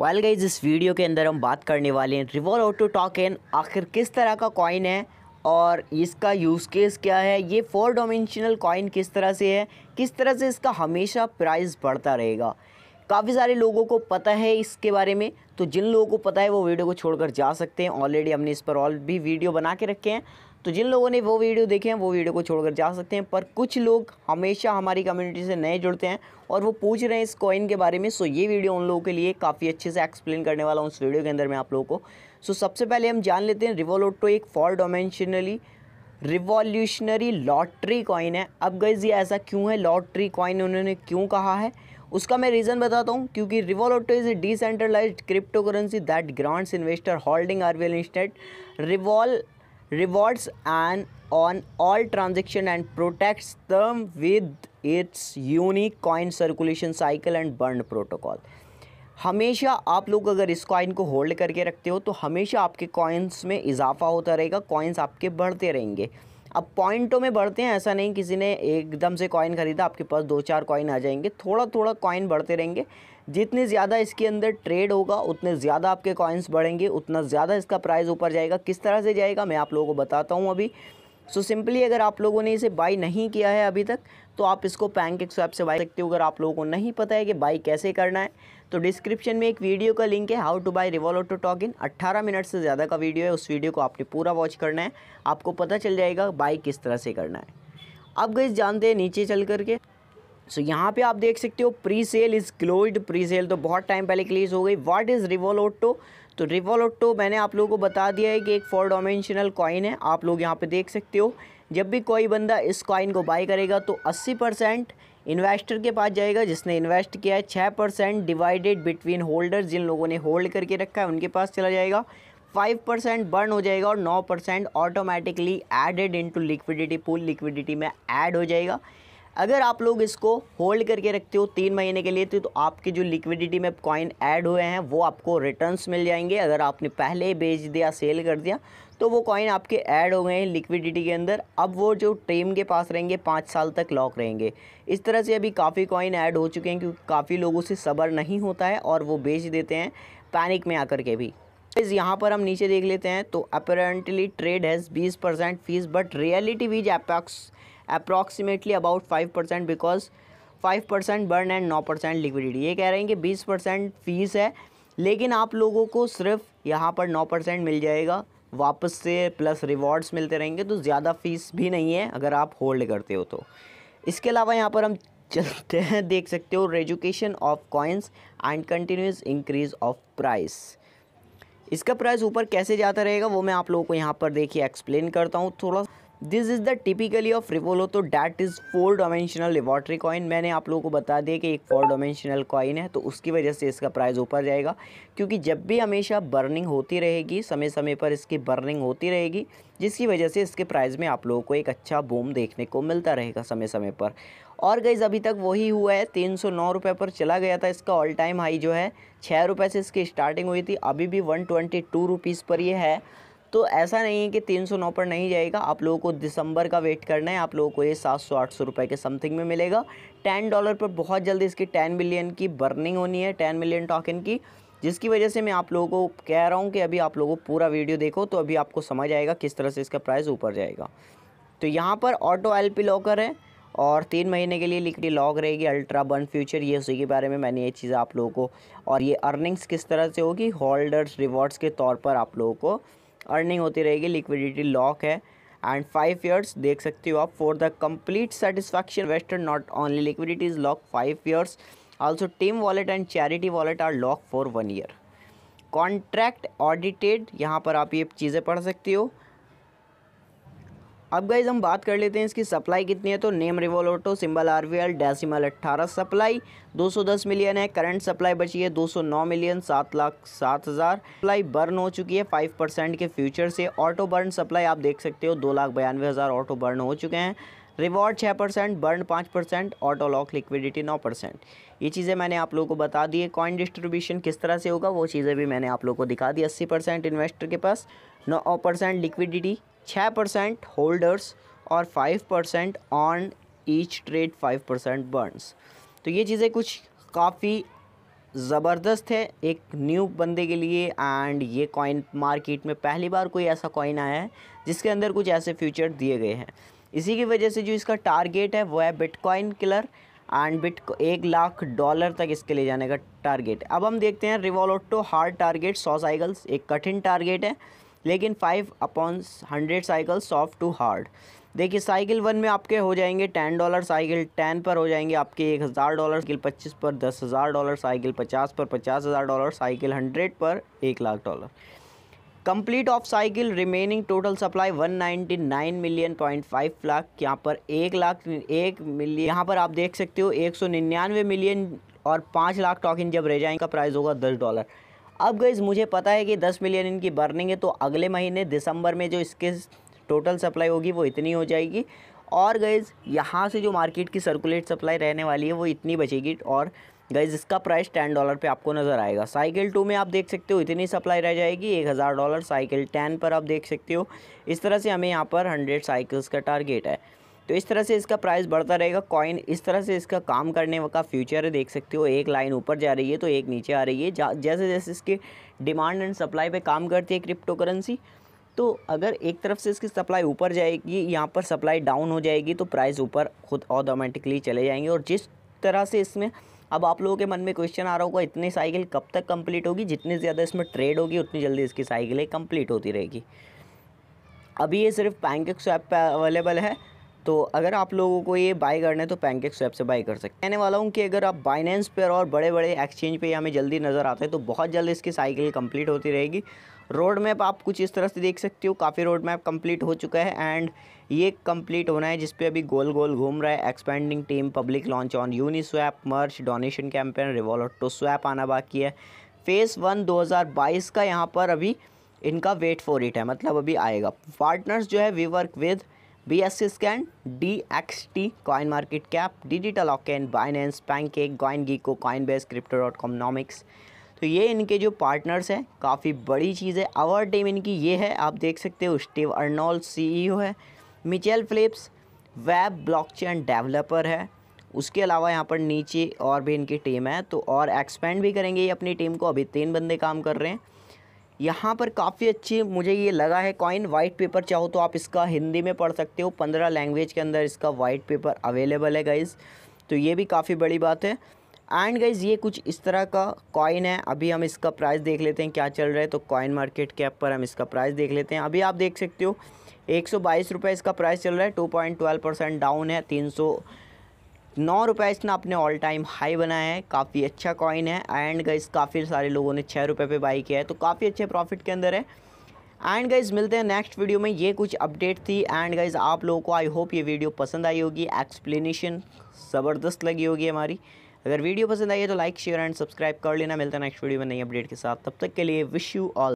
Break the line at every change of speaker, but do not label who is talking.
well guys इस video के अंदर हम बात करने वाले हैं रिवॉल ऑटो टॉकन आखिर किस तरह का कॉइन है और इसका यूज़ केस क्या है ये फोर डोमेंशनल कॉइन किस तरह से है किस तरह से इसका हमेशा प्राइस बढ़ता रहेगा काफ़ी सारे लोगों को पता है इसके बारे में तो जिन लोगों को पता है वो वीडियो को छोड़कर जा सकते हैं ऑलरेडी हमने इस पर और भी वीडियो बना के रखे हैं तो जिन लोगों ने वो वीडियो देखे हैं वो वीडियो को छोड़कर जा सकते हैं पर कुछ लोग हमेशा हमारी कम्युनिटी से नए जुड़ते हैं और वो पूछ रहे हैं इस कॉइन के बारे में सो ये वीडियो उन लोगों के लिए काफ़ी अच्छे से एक्सप्लेन करने वाला हूँ उस वीडियो के अंदर मैं आप लोगों को सो सबसे पहले हम जान लेते हैं रिवोलोटो एक four dimensionally revolutionary lottery coin है अब गई ये ऐसा क्यों है लॉटरी कॉइन उन्होंने क्यों कहा है उसका मैं रीज़न बताता हूँ क्योंकि Revoloto is a decentralize crypto currency that grants investor holding are well instant revolve rewards and on all transaction and protects them with its unique coin circulation cycle and burn protocol हमेशा आप लोग अगर इस coin को hold करके रखते हो तो हमेशा आपके कॉइन्स में इजाफा होता रहेगा कॉइन्स आपके बढ़ते रहेंगे अब पॉइंटों में बढ़ते हैं ऐसा नहीं किसी ने एकदम से कॉइन ख़रीदा आपके पास दो चार कॉइन आ जाएंगे थोड़ा थोड़ा कॉइन बढ़ते रहेंगे जितने ज़्यादा इसके अंदर ट्रेड होगा उतने ज़्यादा आपके कॉइन्स बढ़ेंगे उतना ज़्यादा इसका प्राइस ऊपर जाएगा किस तरह से जाएगा मैं आप लोगों को बताता हूँ अभी सो so, सिंपली अगर आप लोगों ने इसे बाई नहीं किया है अभी तक तो आप इसको पैंक स्वैप से बाई सकते हो अगर आप लोगों को नहीं पता है कि बाई कैसे करना है तो डिस्क्रिप्शन में एक वीडियो का लिंक है how to buy revolve to talk in अट्ठारह मिनट से ज़्यादा का वीडियो है उस वीडियो को आपने पूरा वॉच करना है आपको पता चल जाएगा बाई किस तरह से करना है अब गई जानते हैं नीचे चल करके सो so, यहाँ पे आप देख सकते हो pre sale is closed pre sale तो बहुत टाइम पहले क्लीज हो गई व्हाट इज़ रिवोलोटो तो रिवोलोटो मैंने आप लोगों को बता दिया है कि एक फोर डोमेंशनल कॉइन है आप लोग यहाँ पे देख सकते हो जब भी कोई बंदा इस कॉइन को बाई करेगा तो 80 परसेंट इन्वेस्टर के पास जाएगा जिसने इन्वेस्ट किया है छः परसेंट डिवाइडेड बिटवीन होल्डर जिन लोगों ने होल्ड करके रखा है उनके पास चला जाएगा फाइव परसेंट बर्न हो जाएगा और नौ percent automatically added into liquidity pool liquidity में ऐड हो जाएगा अगर आप लोग इसको होल्ड करके रखते हो तीन महीने के लिए तो, तो आपकी जो लिक्विडिटी में कॉइन ऐड हुए हैं वो आपको रिटर्न्स मिल जाएंगे अगर आपने पहले बेच दिया सेल कर दिया तो वो कॉइन आपके ऐड हो गए हैं लिक्विडिटी के अंदर अब वो जो टीम के पास रहेंगे पाँच साल तक लॉक रहेंगे इस तरह से अभी काफ़ी कॉइन ऐड हो चुके हैं क्योंकि काफ़ी लोगों से सब्र नहीं होता है और वो बेच देते हैं पैनिक में आकर के भी इस यहाँ पर हम नीचे देख लेते हैं तो अपेरेंटली ट्रेड हैज़ बीस percent fees but reality is apex approximately about five percent because five percent burn and नौ परसेंट लिक्विडिटी ये कह रहे हैं कि बीस परसेंट फीस है लेकिन आप लोगों को सिर्फ यहाँ पर नौ परसेंट मिल जाएगा वापस से प्लस रिवॉर्ड्स मिलते रहेंगे तो ज़्यादा फीस भी नहीं है अगर आप होल्ड करते हो तो इसके अलावा यहाँ पर हम चलते हैं देख सकते हो reduction of coins and continuous increase of price इसका प्राइस ऊपर कैसे जाता रहेगा वो मैं आप लोगों को यहाँ पर देखिए एक्सप्लेन करता हूँ थोड़ा this is the typically of Revolo तो that is four dimensional lottery coin मैंने आप लोगों को बता दिया कि एक फोर डोमेंशनल कॉइन है तो उसकी वजह से इसका प्राइस ऊपर जाएगा क्योंकि जब भी हमेशा बर्निंग होती रहेगी समय समय पर इसकी बर्निंग होती रहेगी जिसकी वजह से इसके प्राइस में आप लोगों को एक अच्छा बूम देखने को मिलता रहेगा समय समय पर और गईज़ अभी तक वही हुआ है तीन सौ नौ रुपये पर चला गया था इसका ऑल टाइम हाई जो है छः रुपये से इसकी स्टार्टिंग हुई थी अभी भी वन ट्वेंटी टू रुपीज़ पर ये है तो ऐसा नहीं है कि तीन सौ नौ पर नहीं जाएगा आप लोगों को दिसंबर का वेट करना है आप लोगों को ये सात सौ आठ सौ रुपये के समथिंग में मिलेगा टेन डॉलर पर बहुत जल्दी इसकी टेन मिलियन की बर्निंग होनी है टेन मिलियन टॉकन की जिसकी वजह से मैं आप लोगों को कह रहा हूँ कि अभी आप लोगों को पूरा वीडियो देखो तो अभी आपको समझ आएगा किस तरह से इसका प्राइस ऊपर जाएगा तो यहाँ पर ऑटो एल पी लॉकर है और तीन महीने के लिए लिक्विड लॉक रहेगी अल्ट्रा बन फ्यूचर ये उसी के बारे में मैंने ये चीज़ आप लोगों को और ये अर्निंग्स किस तरह से होगी होल्डर्स रिवॉर्ड्स के तौर पर आप लोगों को अर्निंग होती रहेगी लिक्विडिटी लॉक है एंड फाइव ईयर्स देख सकते हो आप for the complete satisfaction western not only liquidity is lock five years also team wallet and charity wallet are lock for one year contract audited यहाँ पर आप ये चीज़ें पढ़ सकते हो अब गाइज हम बात कर लेते हैं इसकी सप्लाई कितनी है तो name Revoloto symbol R V L decimal अट्ठारह सप्लाई 210 मिलियन है करंट सप्लाई बची है 209 मिलियन सात लाख सात हज़ार सप्लाई बर्न हो चुकी है 5 परसेंट के फ्यूचर से ऑटो बर्न सप्लाई आप देख सकते हो दो लाख बयानवे हज़ार ऑटो बर्न हो चुके हैं रिवॉर्ड छः परसेंट बर्न पाँच परसेंट ऑटो लॉक लिक्विडिटी नौ परसेंट ये चीज़ें मैंने आप लोगों को बता दी है कॉइन डिस्ट्रीब्यूशन किस तरह से होगा वो चीज़ें भी मैंने आप लोगों को दिखा दी अस्सी परसेंट इन्वेस्टर के पास नौ परसेंट लिक्विडिटी छः परसेंट होल्डर्स और five percent on each trade five percent burns तो ये चीज़ें कुछ काफ़ी ज़बरदस्त है एक न्यू बंदे के लिए एंड ये कॉइन मार्केट में पहली बार कोई ऐसा कॉइन आया है जिसके अंदर कुछ ऐसे फ्यूचर दिए गए हैं इसी की वजह से जो इसका टारगेट है वो है बिटकॉइन किलर एंड बिट एक लाख डॉलर तक इसके ले जाने का टारगेट अब हम देखते हैं रिवोलोटो हार्ड टारगेट सौ एक कठिन टारगेट है लेकिन five upon hundred cycle soft to hard देखिए साइकिल वन में आपके हो जाएंगे टेन डॉलर साइकिल टेन पर हो जाएंगे आपके एक हज़ार डॉलर साइकिल पच्चीस पर दस हज़ार डॉलर साइकिल पचास पर पचास हज़ार डॉलर साइकिल हंड्रेड पर एक lakh dollar complete of cycle remaining total supply one ninety nine million point five lakh यहाँ पर एक लाख एक मिलियन यहाँ पर आप देख सकते हो एक सौ निन्यानवे मिलियन और पाँच लाख टॉकिन जब रह जाएंगे का प्राइस होगा दस डॉलर अब गईज़ मुझे पता है कि 10 मिलियन इनकी बर्निंग है तो अगले महीने दिसंबर में जो इसके टोटल सप्लाई होगी वो इतनी हो जाएगी और गईज़ यहाँ से जो मार्केट की सर्कुलेट सप्लाई रहने वाली है वो इतनी बचेगी और गईज़ इसका प्राइस टेन डॉलर पे आपको नज़र आएगा साइकिल टू में आप देख सकते हो इतनी सप्लाई रह जाएगी एक हज़ार डॉलर साइकिल टेन पर आप देख सकते हो इस तरह से हमें यहाँ पर हंड्रेड साइकिल्स का टारगेट है तो इस तरह से इसका प्राइस बढ़ता रहेगा कॉइन इस तरह से इसका काम करने का फ्यूचर है देख सकते हो एक लाइन ऊपर जा रही है तो एक नीचे आ रही है जैसे जैसे इसके डिमांड एंड सप्लाई पे काम करती है क्रिप्टो करेंसी तो अगर एक तरफ से इसकी सप्लाई ऊपर जाएगी यहाँ पर सप्लाई डाउन हो जाएगी तो प्राइस ऊपर खुद ऑटोमेटिकली चले जाएंगे और जिस तरह से इसमें अब आप लोगों के मन में क्वेश्चन आ रहा होगा इतनी साइकिल कब तक कंप्लीट होगी जितनी ज़्यादा इसमें ट्रेड होगी उतनी जल्दी इसकी साइकिलें कंप्लीट होती रहेगी अभी ये सिर्फ पैंकेक स्वैप पर अवेलेबल है तो अगर आप लोगों को ये बाई करना है तो पैनकेक स्वैप से बाई कर सकते हैं कहने वाला हूँ कि अगर आप बाइनेंस पर और बड़े बड़े एक्सचेंज पर हमें जल्दी नज़र आते हैं तो बहुत जल्द इसकी साइकिल कंप्लीट होती रहेगी रोड मैप आप कुछ इस तरह से देख सकते हो काफ़ी रोड मैप कंप्लीट हो चुका है एंड ये कंप्लीट होना है जिसपे अभी गोल गोल घूम रहा है expanding team public launch on Uniswap merch donation campaign Revoloto swap आना बाकी है फेस वन 2022 का यहाँ पर अभी इनका वेट फॉर इट है मतलब अभी आएगा पार्टनर्स जो है we work with B S C scan D X T coin market cap digital ocean Binance Pancake coin gecko coin base crypto dot com nomics तो ये इनके जो पार्टनर्स हैं काफ़ी बड़ी चीज़ है अवर टीम इनकी ये है आप देख सकते हो स्टीव ई सीईओ है Mitchell Phillips web blockchain developer है उसके अलावा यहाँ पर नीचे और भी इनकी टीम है तो और एक्सपेंड भी करेंगे ये अपनी टीम को अभी तीन बंदे काम कर रहे हैं यहाँ पर काफ़ी अच्छी मुझे ये लगा है कॉइन वाइट पेपर चाहो तो आप इसका हिंदी में पढ़ सकते हो पंद्रह लैंग्वेज के अंदर इसका वाइट पेपर अवेलेबल है गाइज़ तो ये भी काफ़ी बड़ी बात है एंड गाइज़ ये कुछ इस तरह का कॉइन है अभी हम इसका प्राइस देख लेते हैं क्या चल रहा है तो कॉइन मार्केट कैप पर हम इसका प्राइस देख लेते हैं अभी आप देख सकते हो एक सौ बाईस रुपये इसका प्राइस चल रहा है two point twelve percent down है तीन सौ नौ रुपये इसने अपने ऑल टाइम हाई बनाया है काफ़ी अच्छा कॉइन है एंड गाइज काफ़ी सारे लोगों ने छः रुपये पे बाई किया है तो काफ़ी अच्छे प्रॉफिट के अंदर है एंड गाइज मिलते हैं नेक्स्ट वीडियो में ये कुछ अपडेट थी एंड गाइज आप लोगों को आई होप ये वीडियो पसंद आई होगी एक्सप्लेनेशन ज़बरदस्त लगी होगी हमारी अगर वीडियो पसंद आई है तो लाइक शेयर एंड सब्सक्राइब कर लेना मिलता है नेक्स्ट वीडियो में नई अपडेट के साथ तब तक के लिए विश यू ऑल